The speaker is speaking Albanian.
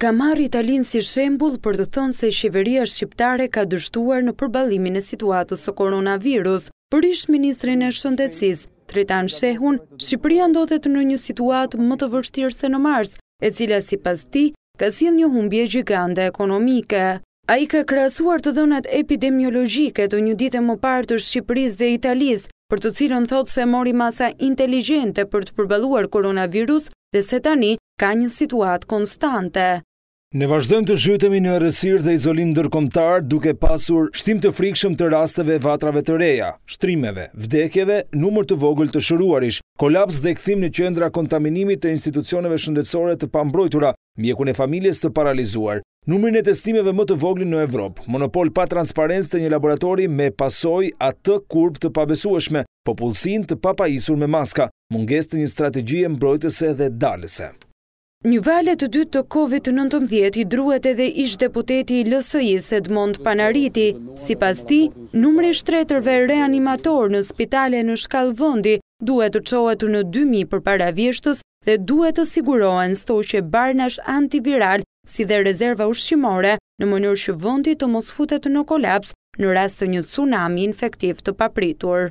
ka marrë Italinë si shembul për të thonë se shqeveria shqiptare ka dështuar në përbalimin e situatës o koronavirus. Për ishtë Ministrin e Shëndecis, Tretan Shehun, Shqipëria ndodhet në një situatë më të vështirë se në mars, e cila si pas ti, ka sil një humbje gjigande ekonomike. A i ka krasuar të dhënat epidemiologike të një dite më partë të Shqipëris dhe Italis, për të cilën thot se mori masa inteligente për të përbaluar koronavirus dhe se tani ka një situatë konstante. Ne vazhdojmë të zhytemi në rësirë dhe izolim dërkomtar duke pasur shtim të frikshëm të rasteve vatrave të reja, shtrimeve, vdekjeve, numër të vogël të shëruarish, kolaps dhe këthim në qendra kontaminimit të institucioneve shëndetsore të pambrojtura, mjekun e familjes të paralizuar. Numërin e testimeve më të voglin në Evropë, monopol pa transparens të një laboratori me pasoj atë kurb të pabesueshme, popullsin të papaisur me maska, munges të një strategjie mbrojtëse dhe dalëse. Një valet të dytë të COVID-19 i druhet edhe ish deputeti i lësëjës Edmond Panariti. Si pas ti, numre shtretërve reanimator në spitale në shkallë vëndi duhet të qohet në 2.000 për para vjeshtës dhe duhet të sigurohen sto që barnash antiviral si dhe rezerva ushqimore në mënyrë që vëndi të mos futet në kolaps në rast të një tsunami infektiv të papritur.